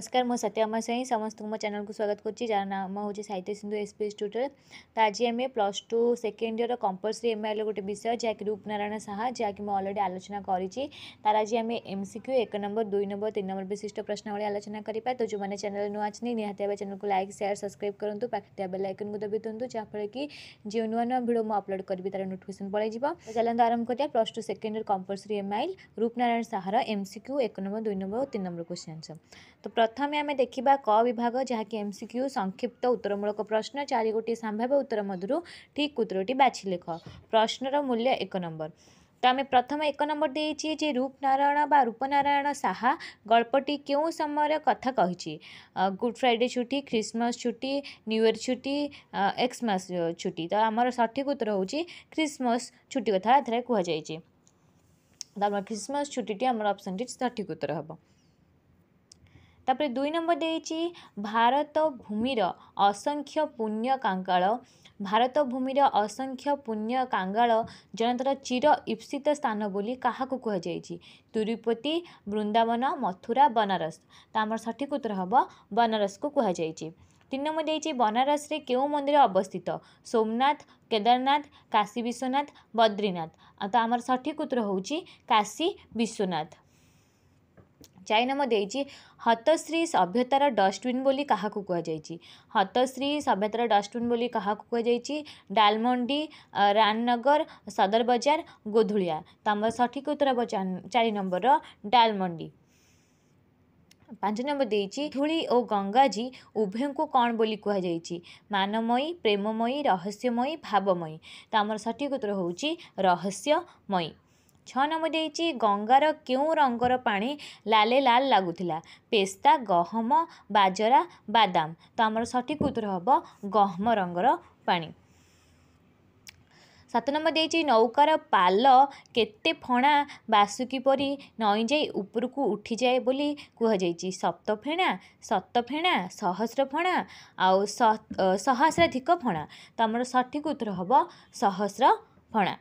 नमस्कार मो सत्यम स्वाई समस्त मो चेल को स्वागत करुच्ची जार नाम हूँ साहित्य सिंधु एसपी ट्यूटर तो आज आम plus two second year compulsory M I L गोटे विषय जहाँकि रूपनारायण साह जहाँकि अलरेडी आलोचना करी तार आज आम एम सिक्यू एक नंबर दुई नंबर तीन नंबर विशिष्ट प्रश्नवली आलोचना कर तो जो मैंने चैनल नुआ अच्छे निहतिया चैनल को लाइक सेयार सब्सक्राइब करूँ तो पाखे बेलैकन को दबी दिखुद तो, जहाँफल कि जो नुआ नुआ भिड मुझ अपलोड करी तरह नोटिकेसन पड़ेगा चलो आरम्भ कर plus two second year compulsory M Rup Narayan साहार M सिक्यू एक नंबर दुई नंबर और तीन नंबर क्वेश्चन सर तो प्रथम आम देखा क विभाग जहाँकि एम सिक्यू संक्षिप्त उत्तरमूलक प्रश्न चार गोटी संभाव्य उत्तर मधुर ठीक उत्तर टी बाछ लिख प्रश्नर मूल्य एक नंबर तो आम प्रथम एक नंबर दे रूप नारायण बा रूप नारायण साहा गल्पटी के समय कथा कही गुड फ्राइडे छुट्टी ख्रीसमस छुट्टी न्यूयर छुट्टी एक्समास छुट्टी तो आमर सठिक उत्तर हूँ ख्रीसमस छुट्टी कथा ए ख्रीसमस छुट्टी अपसन टी सठिक उत्तर हम तपर दुई नम्बर दिइ भारतभूमि असङ्ख्य पुण्यकाङ्गा भारतभूमि असङ्ख्य पुण्यकाँगा जनता र चिर इप्सित स्थान बोली कहाँको कुरा तिरूपति बृन्दावन मथुरा बनारस त हे बनारसको कुन नम्बर दिइ बनारसे केन्दि अवस्थित सोमनाथ केदारनाथ काशी विश्वनाथ बद्रीनाथ तठिकुत हौ काशी विश्वनाथ ପର୍ଯ୍ୟାୟନାମ ଦେଇଛି ହତଶ୍ରୀ ସଭ୍ୟତାର ଡଷ୍ଟବିନ୍ ବୋଲି କାହାକୁ କୁହାଯାଇଛି ହତଶ୍ରୀ ସଭ୍ୟତାର ଡଷ୍ଟବିନ୍ ବୋଲି କାହାକୁ କୁହାଯାଇଛି ଡାଲମଣ୍ଡି ରାମନଗର ସଦର ବଜାର ଗୋଧୁଳିଆ ତମ ସଠିକ ଉତ୍ତର ହେବ ଚାରି ନମ୍ବରର ଡାଲମଣ୍ଡି ପାଞ୍ଚ ନମ୍ବର ଦେଇଛି ଧୂଳି ଓ ଗଙ୍ଗାଜୀ ଉଭୟଙ୍କୁ କ'ଣ ବୋଲି କୁହାଯାଇଛି ମାନମୟୀ ପ୍ରେମମୟୀ ରହସ୍ୟମୟୀ ଭାବମୟୀ ତ ଆମର ସଠିକ ଉତ୍ତର ହେଉଛି ରହସ୍ୟମୟୀ ଛଅ ନମ୍ବର ଦେଇଛି ଗଙ୍ଗାର କେଉଁ ରଙ୍ଗର ପାଣି ଲାଲେ ଲାଲ ଲାଗୁଥିଲା ପେସ୍ତା ଗହମ ବାଜରା ବାଦାମ ତ ଆମର ସଠିକ ଉତ୍ତର ହେବ ଗହମ ରଙ୍ଗର ପାଣି ସାତ ନମ୍ବର ଦେଇଛି ନୌକାର ପାଲ କେତେ ଫଣା ବାସୁକି ପରି ନଈ ଯାଇ ଉପରକୁ ଉଠିଯାଏ ବୋଲି କୁହାଯାଇଛି ସପ୍ତ ଫେଣା ସତ ଫେଣା ସହସ୍ର ଫଣା ଆଉ ସହସ୍ରାଧିକ ଫଣା ତ ଆମର ସଠିକ ଉତ୍ତର ହେବ ସହସ୍ର ଫଣା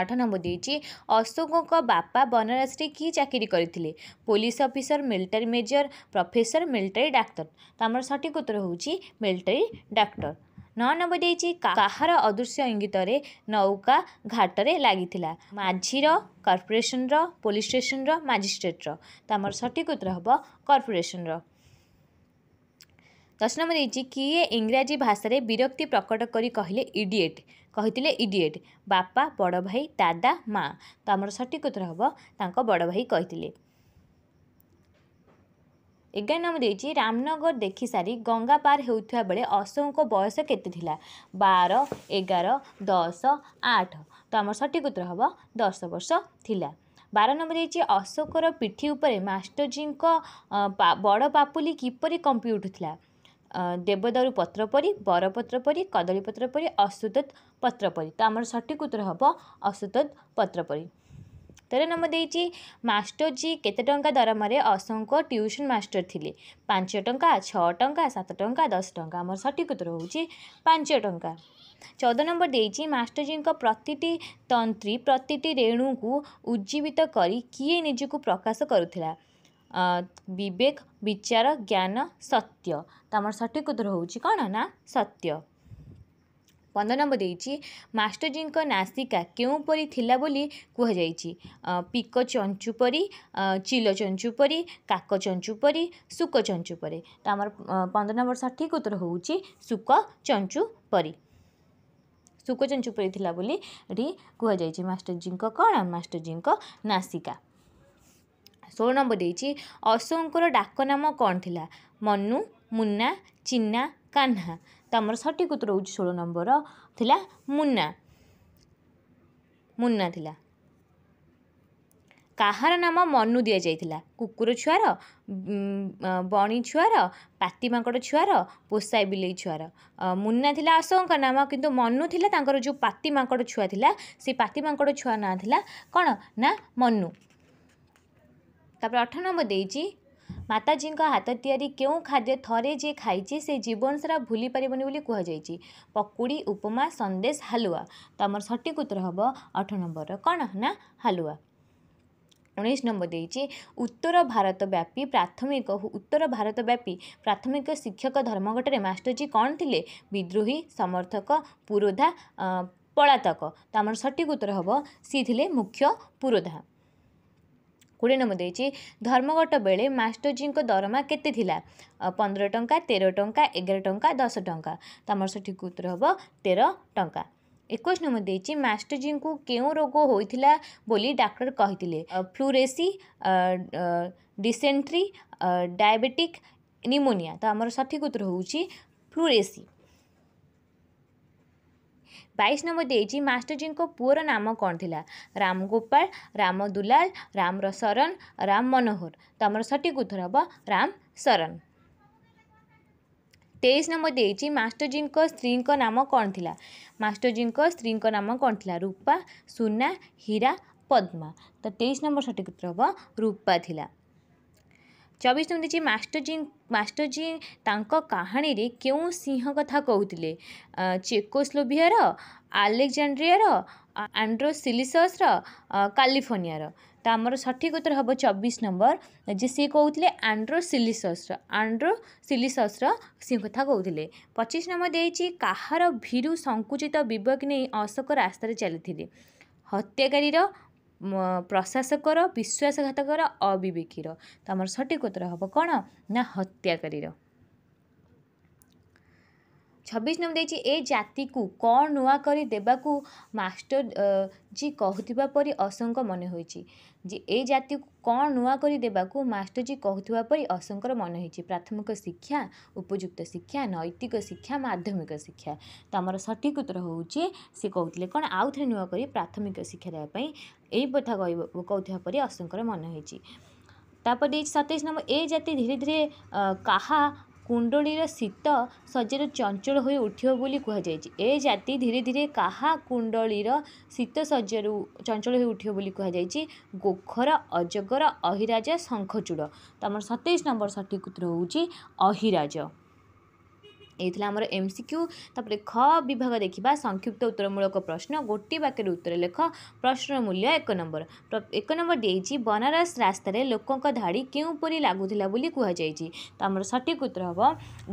ଆଠ ନମ୍ବର ଦେଇଛି ଅଶୋକଙ୍କ ବାପା ବନାରସରେ କି ଚାକିରି କରିଥିଲେ police officer military major professor military ଡାକ୍ତର ତ ଆମର ସଠିକ ଉତ୍ତର ହେଉଛି ମିଲିଟାରୀ ଡାକ୍ତର ନଅ ନମ୍ବର ଦେଇଛି କାହାର ଅଦୃଶ୍ୟ ଇଙ୍ଗିତରେ ନୌକା ଘାଟରେ ଲାଗିଥିଲା ମାଝିର କର୍ପୋରେସନର ପୋଲିସ ଷ୍ଟେସନର ମାଜିଷ୍ଟ୍ରେଟର ତ ଆମର ସଠିକ ଉତ୍ତର ହେବ କର୍ପୋରେସନର ଦଶନମ ଦେଇଛି କିଏ ଇଂରାଜୀ ଭାଷାରେ ବିରକ୍ତି ପ୍ରକଟ କରି କହିଲେ ଇଡ଼ିଏଟ୍ କହିଥିଲେ ଇଡ଼ିଏଟ୍ ବାପା ବଡ଼ ଭାଇ ଦାଦା ମା ତ ଆମର ସଠିକ ଉତ୍ତର ହେବ ତାଙ୍କ ବଡ଼ ଭାଇ କହିଥିଲେ ଏଗାର ନମ୍ବର ଦେଇଛି ରାମନଗର ଦେଖିସାରି ଗଙ୍ଗା ପାର ହେଉଥିବା ବେଳେ ଅଶୋକଙ୍କ ବୟସ କେତେ ଥିଲା ବାର ଏଗାର ଦଶ ଆଠ ତ ଆମର ସଠିକ ଉତ୍ତର ହେବ ଦଶ ବର୍ଷ ଥିଲା ବାର ନମ୍ବର ଦେଇଛି ଅଶୋକର ପିଠି ଉପରେ ମାଷ୍ଟରଜୀଙ୍କ ବଡ଼ ପାପୁଲି କିପରି କମ୍ପି ଉଠୁଥିଲା ଦେବଦାରୁ ପତ୍ର ପରି ବରପତ୍ର ପରି କଦଳୀ ପତ୍ର ପରି ଅସୁତତ ପତ୍ର ପରି ତ ଆମର ସଠିକ ଉତ୍ତର ହେବ ଅସୁତତ ପତ୍ର ପରି ତେର ନମ୍ବର ଦେଇଛି ମାଷ୍ଟରଜୀ କେତେ ଟଙ୍କା ଦରମାରେ ଅସଂଖ ଟ୍ୟୁସନ୍ ମାଷ୍ଟର ଥିଲେ ପାଞ୍ଚ ଟଙ୍କା ଛଅ ଟଙ୍କା ସାତ ଟଙ୍କା ଦଶ ଟଙ୍କା ଆମର ସଠିକ ଉତ୍ତର ହେଉଛି ପାଞ୍ଚ ଟଙ୍କା ଚଉଦ ନମ୍ବର ଦେଇଛି ମାଷ୍ଟରଜୀଙ୍କ ପ୍ରତିଟି ତନ୍ତ୍ରୀ ପ୍ରତିଟି ରେଣୁକୁ ଉଜ୍ଜୀବିତ କରି କିଏ ନିଜକୁ ପ୍ରକାଶ କରୁଥିଲା ବିବେକ ବିଚାର ଜ୍ଞାନ ସତ୍ୟ ତମର ସଠିକ ଉତ୍ତର ହେଉଛି କ'ଣ ନା ସତ୍ୟ ପନ୍ଦର ନମ୍ବର ଦେଇଛି ମାଷ୍ଟରଜୀଙ୍କ ନାସିକା କେଉଁପରି ଥିଲା ବୋଲି କୁହାଯାଇଛି ପିକ ଚଞ୍ଚୁ ପରି ଚିଲ ଚଞ୍ଚୁ ପରି କାକ ଚଞ୍ଚୁ ପରି ଶୁକ ଚଞ୍ଚୁ ପରି ତ ଆମର ପନ୍ଦର ନମ୍ବର ସଠିକ ଉତ୍ତର ହେଉଛି ଶୁକ ଚଞ୍ଚୁ ପରି ଶୁକ ଚଞ୍ଚୁ ପରି ଥିଲା ବୋଲି ଏଠି କୁହାଯାଇଛି ମାଷ୍ଟରଜୀଙ୍କ କ'ଣ ମାଷ୍ଟରଜୀଙ୍କ ନାସିକା ଷୋହଳ ନମ୍ବର ଦେଇଛି ଅଶୋକଙ୍କର ଡାକ ନାମ କ'ଣ ଥିଲା ମନୁ ମୁନା ଚିନା କାହ୍ନା ତ ଆମର ସଠିକ ଉତ୍ତର ହେଉଛି ଷୋହଳ ନମ୍ବର ଥିଲା ମୁନା ମୁନା ଥିଲା କାହାର ନାମ ମନୁ ଦିଆଯାଇଥିଲା କୁକୁର ଛୁଆର ବଣି ଛୁଆର ପାତି ମାଙ୍କଡ଼ ଛୁଆର ପୋଷାଇ ବିଲେଇ ଛୁଆର ମୁନା ଥିଲା ଅଶୋକଙ୍କ ନାମ କିନ୍ତୁ ମନୁ ଥିଲା ତାଙ୍କର ଯେଉଁ ପାତି ମାଙ୍କଡ଼ ଛୁଆ ଥିଲା ସେ ପାତି ମାଙ୍କଡ଼ ଛୁଆ ନାଁ ଥିଲା କ'ଣ ନା ମନୁ ତାପରେ ଅଠର ନମ୍ବର ଦେଇଛି ମାତାଜୀଙ୍କ ହାତ ତିଆରି କେଉଁ ଖାଦ୍ୟ ଥରେ ଯିଏ ଖାଇଛି ସେ ଜୀବନସାରା ଭୁଲି ପାରିବନି ବୋଲି କୁହାଯାଇଛି ପକୁଡ଼ି ଉପମା ସନ୍ଦେଶ ହାଲୁଆ ତ ଆମର ସଠିକ ଉତ୍ତର ହେବ ଅଠର ନମ୍ବରର କ'ଣ ନା ହାଲୁଆ ଉଣେଇଶ ନମ୍ବର ଦେଇଛି ଉତ୍ତର ଭାରତ ବ୍ୟାପୀ ପ୍ରାଥମିକ ଉତ୍ତର ଭାରତ ବ୍ୟାପୀ ପ୍ରାଥମିକ ଶିକ୍ଷକ ଧର୍ମଘଟରେ ମାଷ୍ଟରଜୀ କ'ଣ ଥିଲେ ବିଦ୍ରୋହୀ ସମର୍ଥକ ପୁରୋଧା ପଳାତକ ତ ଆମର ସଠିକ ଉତ୍ତର ହେବ ସିଏ ଥିଲେ ମୁଖ୍ୟ ପୁରୋଧା କୋଡ଼ିଏ ନମ୍ବର ଦେଇଛି ଧର୍ମଘଟ ବେଳେ ମାଷ୍ଟରଜୀଙ୍କ ଦରମା କେତେ ଥିଲା ପନ୍ଦର ଟଙ୍କା ତେର ଟଙ୍କା ଏଗାର ଟଙ୍କା ଦଶ ଟଙ୍କା ତ ଆମର ସଠିକ୍ ଉତ୍ତର ହେବ ତେର ଟଙ୍କା ଏକୋଇଶ ନମ୍ବର ଦେଇଛି ମାଷ୍ଟରଜୀଙ୍କୁ କେଉଁ ରୋଗ ହୋଇଥିଲା ବୋଲି ଡାକ୍ତର କହିଥିଲେ ଫ୍ଲୁରେସି ଡିସେଣ୍ଟ୍ରି ଡାଇବେଟିକ୍ ନିମୋନିଆ ତ ଆମର ସଠିକ୍ ଉତ୍ତର ହେଉଛି ଫ୍ଲୁରେସି बइस नम्बर दिइ मारजीको पूर नाम कन् थााम गोपा रुलाल र सरन राम मनोहर त उत्तर सठिक राम रामसर तेइस नम्बर दिइ मास्टरजीको स्त्रीको नाम कन् था मास्टरजीको स्त्रीको नाम रूपा सुना हीरा पद्मा तेइस नम्बर रूपा थिला ଚବିଶ ନମ୍ବର ଦେଇଛି ମାଷ୍ଟରଜୀ ମାଷ୍ଟରଜୀ ତାଙ୍କ କାହାଣୀରେ କେଉଁ ସିଂହ କଥା କହୁଥିଲେ ଚେକୋସ୍ଲୋଭିଆର ଆଲେକ୍ଜାଣ୍ଡ୍ରିଆର ଆଣ୍ଡ୍ରୋସିଲିସସ୍ର କାଲିଫୋର୍ଣ୍ଣିଆର ତ ଆମର ସଠିକ ଉତ୍ତର ହେବ ଚବିଶ ନମ୍ବର ଯେ ସିଏ କହୁଥିଲେ ଆଣ୍ଡ୍ରୋସିଲିସସ୍ର ଆଣ୍ଡ୍ରୋସିଲିସସ୍ର ସିଂହ କଥା କହୁଥିଲେ ପଚିଶ ନମ୍ବର ଦେଇଛି କାହାର ଭିରୁ ସଂକୁଚିତ ବିବେକ ନେଇ ଅଶୋକ ରାସ୍ତାରେ ଚାଲିଥିଲେ ହତ୍ୟାକାରୀର ପ୍ରଶାସକର ବିଶ୍ୱାସଘାତକର ଅବିବେକୀର ତ ଆମର ସଠିକ ଉତ୍ତର ହେବ କ'ଣ ନା ହତ୍ୟାକାରୀର ଛବିଶ ନମ୍ବର ଦେଇଛି ଏ ଜାତିକୁ କ'ଣ ନୂଆ କରି ଦେବାକୁ ମାଷ୍ଟର ଜି କହୁଥିବା ପରି ଅସଙ୍କ ମନେ ହୋଇଛି ଯେ ଏ ଜାତିକୁ କ'ଣ ନୂଆ କରି ଦେବାକୁ ମାଷ୍ଟରଜୀ କହୁଥିବା ପରି ଅସଙ୍କର ମନେ ହୋଇଛି ପ୍ରାଥମିକ ଶିକ୍ଷା ଉପଯୁକ୍ତ ଶିକ୍ଷା ନୈତିକ ଶିକ୍ଷା ମାଧ୍ୟମିକ ଶିକ୍ଷା ତ ଆମର ସଠିକ୍ ଉତ୍ତର ହେଉଛି ସେ କହୁଥିଲେ କ'ଣ ଆଉ ଥରେ ନୂଆ କରି ପ୍ରାଥମିକ ଶିକ୍ଷା ଦେବା ପାଇଁ ଏଇ କଥା କହୁଥିବା ପରି ଅସଙ୍କର ମନେ ହୋଇଛି ତାପରେ ଦେଇଛି ସତେଇଶ ନମ୍ବର ଏ ଜାତି ଧୀରେ ଧୀରେ କାହା କୁଣ୍ଡଳୀର ଶୀତ ଶଯ୍ୟର ଚଞ୍ଚଳ ହୋଇ ଉଠିବ ବୋଲି କୁହାଯାଇଛି ଏ ଜାତି ଧୀରେ ଧୀରେ କାହା କୁଣ୍ଡଳୀର ଶୀତ ଶଯ୍ୟାରୁ ଚଞ୍ଚଳ ହୋଇ ଉଠିବ ବୋଲି କୁହାଯାଇଛି ଗୋଖର ଅଜଗର ଅହିରାଜ ଶଙ୍ଖଚୂଡ଼ ତ ଆମର ସତେଇଶ ନମ୍ବର ସଠିକ ଉତ୍ତର ହେଉଛି ଅହିରାଜ এই আমার এমসিকিউ তাপরে খ বিভাগ দেখা সংক্ষিপ্ত উত্তরমূলক প্রশ্ন গোটি বাক্যের উত্তর লেখ প্রশ্নর মূল্য এক নম্বর এক নম্বর দিয়েছি বনারস রাস্তায় লোক ধাড়ি কেউপরি লাগুলা বলে কুহযাই তো আমার সঠিক উত্তর হব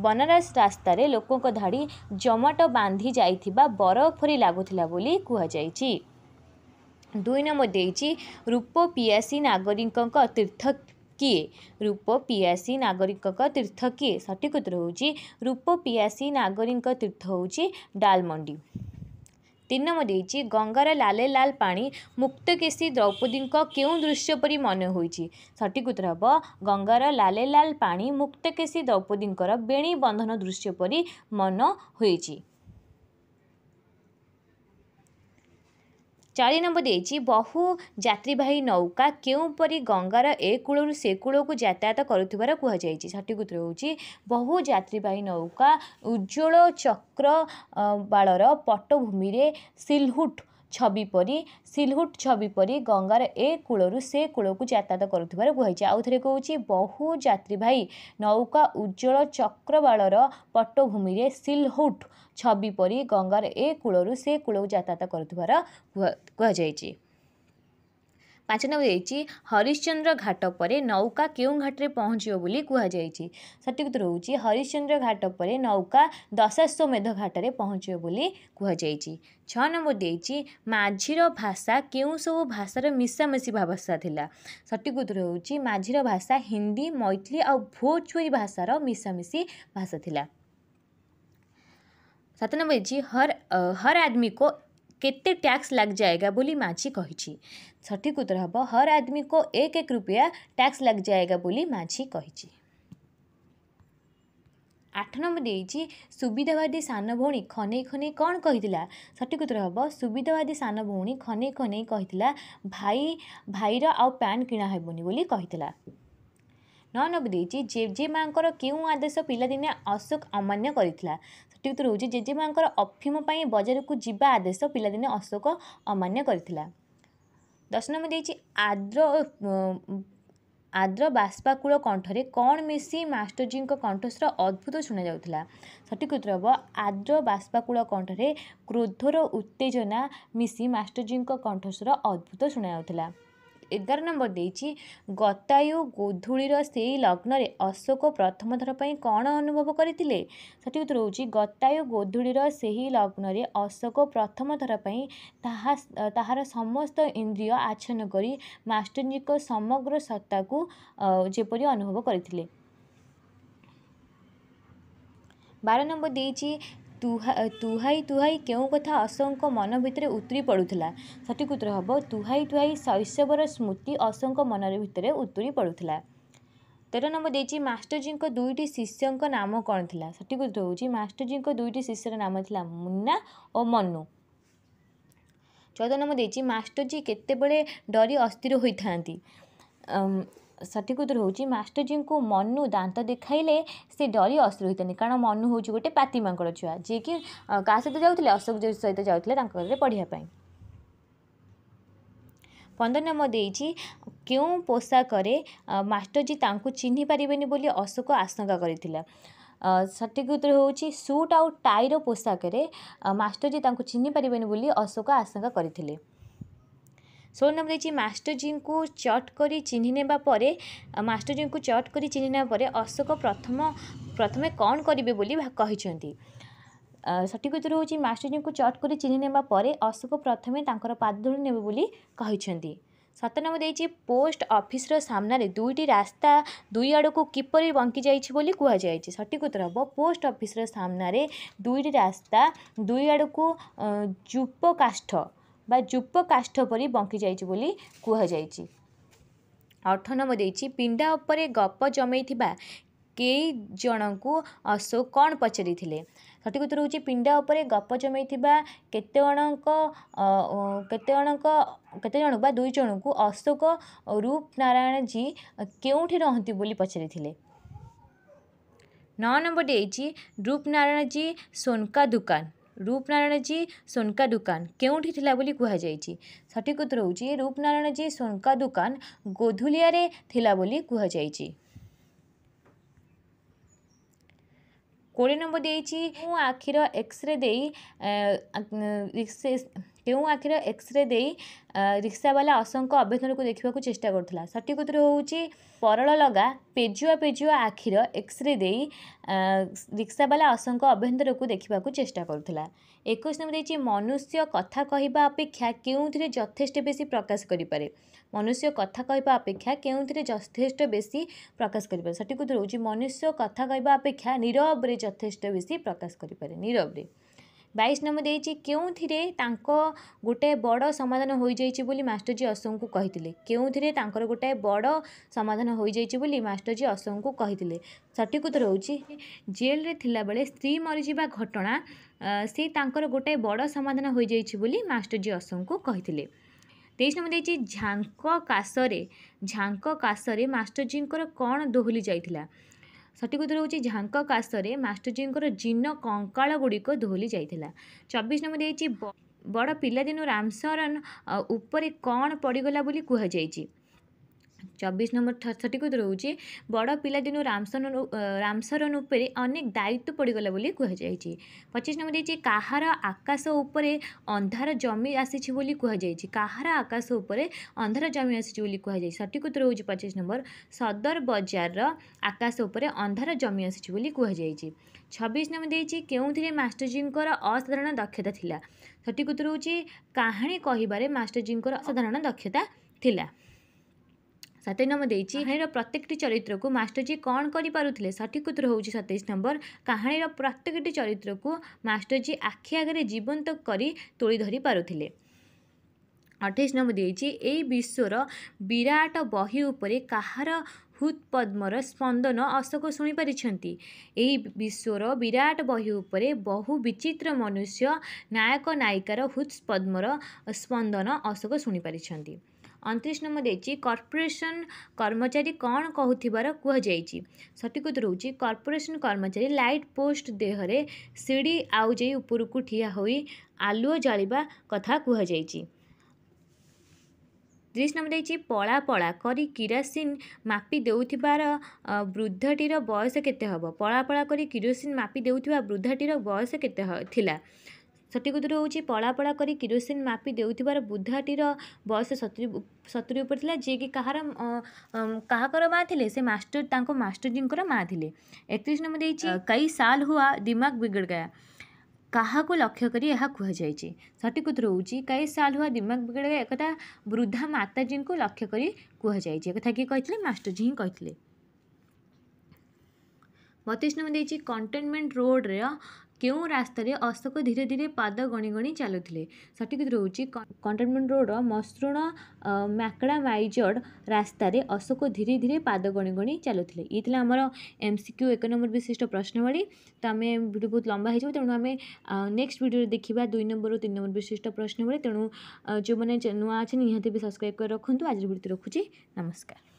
বনারস রাস্তায় লোক ধাড়ি জমাট বাঁধি যাই বরফরি লাগুলা বলে কুহযাই দুই নম্বর দিয়েছি রূপ পিয়াসী নাগরিকঙ্ তীর্থ କିଏ ରୂପ ପିଆସି ନାଗରିକଙ୍କ ତୀର୍ଥ କିଏ ସଠିକ ଉତ୍ତର ହେଉଛି ରୂପ ପିଆସି ନାଗରିକ ତୀର୍ଥ ହେଉଛି ଡାଲମଣ୍ଡି ତିନି ନମ୍ବର ଦେଇଛି ଗଙ୍ଗାର ଲାଲେ ଲାଲ ପାଣି ମୁକ୍ତକେଶୀ ଦ୍ରୌପଦୀଙ୍କ କେଉଁ ଦୃଶ୍ୟ ପରି ମନେ ହୋଇଛି ସଠିକ ଉତ୍ତର ହେବ ଗଙ୍ଗାର ଲାଲେ ଲାଲ ପାଣି ମୁକ୍ତକେଶୀ ଦ୍ରୌପଦୀଙ୍କର ବେଣୀ ବନ୍ଧନ ଦୃଶ୍ୟ ପରି ମନେ ହୋଇଛି ଚାରି ନମ୍ବର ଦେଇଛି ବହୁ ଯାତ୍ରୀବାହୀ ନୌକା କେଉଁପରି ଗଙ୍ଗାର ଏ କୂଳରୁ ସେ କୂଳକୁ ଯାତାୟତ କରୁଥିବାର କୁହାଯାଇଛି ସଠିକ୍ ଉତ୍ତର ହେଉଛି ବହୁ ଯାତ୍ରୀବାହୀ ନୌକା ଉଜ୍ଜ୍ୱଳ ଚକ୍ର ବାଳର ପଟଭୂମିରେ ସିଲହୁଟ ଛବି ପରି ସିଲହୁଟ ଛବି ପରି ଗଙ୍ଗାର ଏ କୂଳରୁ ସେ କୂଳକୁ ଯାତାୟାତ କରୁଥିବାର କୁହାଯାଇଛି ଆଉ ଥରେ କହୁଛି ବହୁ ଯାତ୍ରୀ ଭାଇ ନୌକା ଉଜ୍ଜଳ ଚକ୍ରବାଳର ପଟ୍ଟଭୂମିରେ ସିଲହୁଟ ଛବି ପରି ଗଙ୍ଗାର ଏ କୂଳରୁ ସେ କୂଳକୁ ଯାତାୟାତ କରୁଥିବାର କୁହାଯାଇଛି ପାଞ୍ଚ ନମ୍ବର ହେଇଛି ହରିଶ୍ଚନ୍ଦ୍ର ଘାଟ ପରେ ନୌକା କେଉଁ ଘାଟରେ ପହଞ୍ଚିବ ବୋଲି କୁହାଯାଇଛି ସଠିକ୍ ଉତ୍ତର ହେଉଛି ହରିଶ୍ଚନ୍ଦ୍ର ଘାଟ ପରେ ନୌକା ଦଶାଶ୍ୱମେଧ ଘାଟରେ ପହଞ୍ଚିବ ବୋଲି କୁହାଯାଇଛି ଛଅ ନମ୍ବର ଦେଇଛି ମାଝିର ଭାଷା କେଉଁ ସବୁ ଭାଷାର ମିଶାମିଶି ଭାଷା ଥିଲା ସଠିକ୍ ଉତ୍ତର ହେଉଛି ମାଝିର ଭାଷା ହିନ୍ଦୀ ମୈଥିଲୀ ଆଉ ଭୋଜପୁରୀ ଭାଷାର ମିଶାମିଶି ଭାଷା ଥିଲା ସାତ ନମ୍ବର ହେଇଛି ହର ହର ଆଦମୀ केते ट्याक्स लाग माझी सठिक उत्तर हव हर आदमीको एक एक लग जाएगा लगिए माझी कि आठ नम्बर सुविधावादी सान भउनै खनै कन्डिला सठिक उत्तर हे सुविधावादी सान भउनै खनै कला भाइ भाइर आउ प्यान्ट नौ नम्बर दिइन्छ जे जे माउ आदेश पहिादिन अशोक अमान्य गरि ଦୃଷ୍ଟିଗତ ରହୁଛି ଜେଜେମାଙ୍କର ଅଫିମ ପାଇଁ ବଜାରକୁ ଯିବା ଆଦେଶ ପିଲାଦିନେ ଅଶୋକ ଅମାନ୍ୟ କରିଥିଲା ଦଶ ନମ୍ବର ଦେଇଛି ଆଦ୍ର ଆଦ୍ର ବାଷ୍ପାକୁଳ କଣ୍ଠରେ କ'ଣ ମିଶି ମାଷ୍ଟରଜୀଙ୍କ କଣ୍ଠସ୍ୱର ଅଦ୍ଭୁତ ଶୁଣାଯାଉଥିଲା ସଠିକ ଉତ୍ତର ହେବ ଆଦ୍ର ବାଷ୍ପାକୁଳ କଣ୍ଠରେ କ୍ରୋଧର ଉତ୍ତେଜନା ମିଶି ମାଷ୍ଟରଜୀଙ୍କ କଣ୍ଠସ୍ୱର ଅଦ୍ଭୁତ ଶୁଣାଯାଉଥିଲା ଏଗାର ନମ୍ବର ଦେଇଛି ଗତାୟୁ ଗୋଧୂଳିର ସେଇ ଲଗ୍ନରେ ଅଶୋକ ପ୍ରଥମ ଥର ପାଇଁ କ'ଣ ଅନୁଭବ କରିଥିଲେ ସଠିକ ଉତ୍ତର ହେଉଛି ଗତାୟୁ ଗୋଧୂଳିର ସେହି ଲଗ୍ନରେ ଅଶୋକ ପ୍ରଥମ ଥର ପାଇଁ ତାହା ତାହାର ସମସ୍ତ ଇନ୍ଦ୍ରିୟ ଆଚ୍ଛନ୍ନ କରି ମାଷ୍ଟରଜୀଙ୍କ ସମଗ୍ର ସତ୍ତାକୁ ଯେପରି ଅନୁଭବ କରିଥିଲେ ବାର ନମ୍ବର ଦେଇଛି ତୁହା ତୁହାଇ ତୁହାଇ କେଉଁ କଥା ଅଶୋକଙ୍କ ମନ ଭିତରେ ଉତୁରି ପଡ଼ୁଥିଲା ସଠିକ ଉତ୍ତର ହେବ ତୁହାଇ ତୁହାଇ ଶୈଶବର ସ୍ମୃତି ଅଶୋକଙ୍କ ମନ ଭିତରେ ଉତୁରି ପଡ଼ୁଥିଲା ତେର ନମ୍ବର ଦେଇଛି ମାଷ୍ଟରଜୀଙ୍କ ଦୁଇଟି ଶିଷ୍ୟଙ୍କ ନାମ କ'ଣ ଥିଲା ସଠିକ ଉତ୍ତର ହେଉଛି ମାଷ୍ଟରଜୀଙ୍କ ଦୁଇଟି ଶିଷ୍ୟର ନାମ ଥିଲା ମୁନା ଓ ମନୁ ଚଉଦ ନମ୍ବର ଦେଇଛି ମାଷ୍ଟରଜୀ କେତେବେଳେ ଡରି ଅସ୍ଥିର ହୋଇଥାନ୍ତି सठिक उत्तर हेस्रजी मनु दान्तरि अ असु कारण मन हौँ गए पाड छ झुवा जि कहासहित जाउ अशोकजी से पोसाकर मास्टरजी त चिनी पारेन बोली अशोक आशङ्का गरि सठिक हौ सुट आउ टाईरो पोसाक मास्टरजी त चिनी पारेन बोली अशोक आशंका ଷୋହଳ ନମ୍ବର ହେଇଛି ମାଷ୍ଟରଜୀଙ୍କୁ ଚଟ୍ କରି ଚିହ୍ନି ନେବା ପରେ ମାଷ୍ଟରଜୀଙ୍କୁ ଚଟ୍ କରି ଚିହ୍ନି ନେବା ପରେ ଅଶୋକ ପ୍ରଥମ ପ୍ରଥମେ କ'ଣ କରିବେ ବୋଲି କହିଛନ୍ତି ସଠିକ୍ ଉତ୍ତର ହେଉଛି ମାଷ୍ଟରଜୀଙ୍କୁ ଚଟ୍ କରି ଚିହ୍ନି ନେବା ପରେ ଅଶୋକ ପ୍ରଥମେ ତାଙ୍କର ପାଦଧୂଳି ନେବେ ବୋଲି କହିଛନ୍ତି ସାତ ନମ୍ବର ଦେଇଛି ପୋଷ୍ଟ ଅଫିସର ସାମ୍ନାରେ ଦୁଇଟି ରାସ୍ତା ଦୁଇ ଆଡ଼କୁ କିପରି ବଙ୍କି ଯାଇଛି ବୋଲି କୁହାଯାଇଛି ସଠିକ୍ ଉତ୍ତର ହେବ ପୋଷ୍ଟ ଅଫିସର ସାମ୍ନାରେ ଦୁଇଟି ରାସ୍ତା ଦୁଇ ଆଡ଼କୁ ଯୂପ କାଷ୍ଠ ବା ଯୁପ କାଷ୍ଠ ପରି ବଙ୍କିଯାଇଛି ବୋଲି କୁହାଯାଇଛି ଅଠ ନମ୍ବର ଦେଇଛି ପିଣ୍ଡା ଉପରେ ଗପ ଜମେଇଥିବା କେଇ ଜଣଙ୍କୁ ଅଶୋକ କ'ଣ ପଚାରିଥିଲେ ସଠିକ ଉତ୍ତର ହେଉଛି ପିଣ୍ଡା ଉପରେ ଗପ ଜମେଇଥିବା କେତେଜଣଙ୍କ କେତେଜଣଙ୍କ କେତେଜଣ ବା ଦୁଇ ଜଣଙ୍କୁ ଅଶୋକ ରୂପ ନାରାୟଣଜୀ କେଉଁଠି ରହନ୍ତି ବୋଲି ପଚାରିଥିଲେ ନଅ ନମ୍ବର ଦେଇଛି ରୂପ ନାରାୟଣଜୀ ସୋନକା ଦୋକାନ রূপনারায়ণজী সোনকা দোকান কেউঠি লা বলে কুহযাইছি সঠিক উত্তর হচ্ছে রূপনারায়ণজী সোনকা দোকান গোধুলিয়ারে লা বলে কুহযাইছি কোড়ি নম্বর দিয়েছি মু আখির এক্সরে দেই କେଉଁ ଆଖିର ଏକ୍ସରେ ଦେଇ ରିକ୍ସାବାଲା ଅଶୋଙ୍କ ଅଭ୍ୟନ୍ତରକୁ ଦେଖିବାକୁ ଚେଷ୍ଟା କରୁଥିଲା ସଠିକ୍ ଉତ୍ତର ହେଉଛି ପରଳ ଲଗା ପେଜୁଆ ପେଜୁଆ ଆଖିର ଏକ୍ସରେ ଦେଇ ରିକ୍ସାବାଲା ଅଶୋଙ୍କ ଅଭ୍ୟନ୍ତରକୁ ଦେଖିବାକୁ ଚେଷ୍ଟା କରୁଥିଲା ଏକୋଇଶ ନମ୍ବର ଦେଇଛି ମନୁଷ୍ୟ କଥା କହିବା ଅପେକ୍ଷା କେଉଁଥିରେ ଯଥେଷ୍ଟ ବେଶୀ ପ୍ରକାଶ କରିପାରେ ମନୁଷ୍ୟ କଥା କହିବା ଅପେକ୍ଷା କେଉଁଥିରେ ଯଥେଷ୍ଟ ବେଶୀ ପ୍ରକାଶ କରିପାରେ ସଠିକ ଉତ୍ତର ହେଉଛି ମନୁଷ୍ୟ କଥା କହିବା ଅପେକ୍ଷା ନିରବରେ ଯଥେଷ୍ଟ ବେଶୀ ପ୍ରକାଶ କରିପାରେ ନିରବରେ ବାଇଶ ନମ୍ବର ଦେଇଛି କେଉଁଥିରେ ତାଙ୍କ ଗୋଟେ ବଡ଼ ସମାଧାନ ହୋଇଯାଇଛି ବୋଲି ମାଷ୍ଟରଜୀ ଅଶୋକଙ୍କୁ କହିଥିଲେ କେଉଁଥିରେ ତାଙ୍କର ଗୋଟେ ବଡ଼ ସମାଧାନ ହୋଇଯାଇଛି ବୋଲି ମାଷ୍ଟରଜୀ ଅଶୋକଙ୍କୁ କହିଥିଲେ ସଠିକ ଉତ୍ତର ହେଉଛି ଜେଲରେ ଥିଲାବେଳେ ସ୍ତ୍ରୀ ମରିଯିବା ଘଟଣା ସେ ତାଙ୍କର ଗୋଟେ ବଡ଼ ସମାଧାନ ହୋଇଯାଇଛି ବୋଲି ମାଷ୍ଟରଜୀ ଅଶୋକଙ୍କୁ କହିଥିଲେ ତେଇଶ ନମ୍ବର ଦେଇଛି ଝାଙ୍କ କାଶରେ ଝାଙ୍କ କାଶରେ ମାଷ୍ଟରଜୀଙ୍କର କ'ଣ ଦୋହଲି ଯାଇଥିଲା ସଠିକ ଉତ୍ତର ହେଉଛି ଝାଙ୍କ କାଶରେ ମାଷ୍ଟରଜୀଙ୍କର ଜୀର୍ଣ୍ଣ କଙ୍କାଳ ଗୁଡ଼ିକ ଦୋହଲି ଯାଇଥିଲା ଚବିଶ ନମ୍ବର ହେଇଛି ବଡ଼ ପିଲାଦିନୁ ରାମଶରଣ ଉପରେ କ'ଣ ପଡ଼ିଗଲା ବୋଲି କୁହାଯାଇଛି ଚବିଶ ନମ୍ବର ଛଅଷଠି କୁ ରହୁଛି ବଡ଼ ପିଲାଦିନୁ ରାମସନ ରାମସରନ ଉପରେ ଅନେକ ଦାୟିତ୍ୱ ପଡ଼ିଗଲା ବୋଲି କୁହାଯାଇଛି ପଚିଶ ନମ୍ବର ହେଇଛି କାହାର ଆକାଶ ଉପରେ ଅନ୍ଧାର ଜମି ଆସିଛି ବୋଲି କୁହାଯାଇଛି କାହାର ଆକାଶ ଉପରେ ଅନ୍ଧାର ଜମି ଆସିଛି ବୋଲି କୁହାଯାଇଛି ସଠିକ ଉତ୍ତର ହେଉଛି ପଚିଶ ନମ୍ବର ସଦର ବଜାରର ଆକାଶ ଉପରେ ଅନ୍ଧାର ଜମି ଆସିଛି ବୋଲି କୁହାଯାଇଛି ଛବିଶ ନମ୍ବର ଦେଇଛି କେଉଁଥିରେ ମାଷ୍ଟରଜୀଙ୍କର ଅସାଧାରଣ ଦକ୍ଷତା ଥିଲା ସଠିକ ଉତ୍ତର ହେଉଛି କାହାଣୀ କହିବାରେ ମାଷ୍ଟରଜୀଙ୍କର ଅସାଧାରଣ ଦକ୍ଷତା ଥିଲା ସତେଇଶ ନମ୍ବର ଦେଇଛି କାହାଣୀର ପ୍ରତ୍ୟେକଟି ଚରିତ୍ରକୁ ମାଷ୍ଟରଜୀ କ'ଣ କରିପାରୁଥିଲେ ସଠିକ୍ ଉତ୍ତର ହେଉଛି ସତେଇଶ ନମ୍ବର କାହାଣୀର ପ୍ରତ୍ୟେକଟି ଚରିତ୍ରକୁ ମାଷ୍ଟରଜୀ ଆଖି ଆଗରେ ଜୀବନ୍ତ କରି ତୋଳି ଧରି ପାରୁଥିଲେ ଅଠେଇଶ ନମ୍ବର ଦେଇଛି ଏହି ବିଶ୍ୱର ବିରାଟ ବହି ଉପରେ କାହାର ପଦ୍ମର ସ୍ପନ୍ଦନ ଅଶୋକ ଶୁଣିପାରିଛନ୍ତି ଏହି ବିଶ୍ୱର ବିରାଟ ବହି ଉପରେ ବହୁ ବିଚିତ୍ର ମନୁଷ୍ୟ ନାୟକ ନାୟିକାର ପଦ୍ମର ସ୍ପନ୍ଦନ ଅଶୋକ ଶୁଣିପାରିଛନ୍ତି ଅଣତିରିଶ ନମ୍ବର ଦେଇଛି କର୍ପୋରେସନ୍ କର୍ମଚାରୀ କ'ଣ କହୁଥିବାର କୁହାଯାଇଛି ସଠିକ ଉତ୍ତର ହେଉଛି କର୍ପୋରେସନ କର୍ମଚାରୀ ଲାଇଟ୍ ପୋଷ୍ଟ ଦେହରେ ସିଡ଼ି ଆଉ ଯାଇ ଉପରକୁ ଠିଆ ହୋଇ ଆଲୁଅ ଜାଳିବା କଥା କୁହାଯାଇଛି ତିରିଶ ନମ୍ବର ଦେଇଛି ପଳା ପଳା କରି କିରୋସିନ ମାପି ଦେଉଥିବାର ବୃଦ୍ଧଟିର ବୟସ କେତେ ହେବ ପଳା ପଳା କରି କିରୋସିନ୍ ମାପି ଦେଉଥିବା ବୃଦ୍ଧଟିର ବୟସ କେତେ ଥିଲା सठिक उत्तर हूँ पड़ा पड़ा कर किरोसीन दे बुधाटी बयस सतुरी सतुरी जी कि कहकर माँ थे से मास्टर मास्टर जी माँ थे एक नंबर दे कई साल हुआ दिमाग बिगड़ गया क्या लक्ष्य कर सठी उत्तर हो कई साल हुआ दिमाग बिगड़ गया एक वृद्धा माताजी को लक्ष्य कर किए मटर जी ही कही बतीस नंबर देखिए कंटेनमेंट रोड କେଉଁ ରାସ୍ତାରେ ଅଶୋକ ଧୀରେ ଧୀରେ ପାଦ ଗଣି ଗଣି ଚାଲୁଥିଲେ? ସଠିକ୍ ଉତ୍ତର ହେଉଛି କଣ୍ଟନମେଣ୍ଟ ରୋଡ଼ର ମସୃଣ ମ୍ୟାକ୍ଡ଼ାମାଇଜଡ଼ ରାସ୍ତାରେ ଅଶୋକ ଧୀରେ ଧୀରେ ପାଦ ଗଣି ଗଣି ଚାଲୁଥିଲେ। ଇଏ ଥିଲା ଆମର ଏମ୍ ସି କ୍ୟୁ ଏକ ନମ୍ବର ବିଶିଷ୍ଟ ପ୍ରଶ୍ନାବଳୀ। ତ ଆମେ ଭିଡ଼ିଓ ବହୁତ ଲମ୍ବା ହେଇଯିବ ତେଣୁ ଆମେ ନେକ୍ସଟ ଭିଡ଼ିଓରେ ଦେଖିବା ଦୁଇ ନମ୍ବରରୁ ତିନି ନମ୍ବର ବିଶିଷ୍ଟ ପ୍ରଶ୍ନାବଳୀ। ତେଣୁ ଯେଉଁମାନେ ନୂଆ ଅଛନ୍ତି ନିହାତି ବି ସବସ୍କ୍ରାଇବ୍ କରି ରଖନ୍ତୁ। ଆଜିର ଭିଡ଼ିଓ ରଖୁଛି ନମସ୍କାର।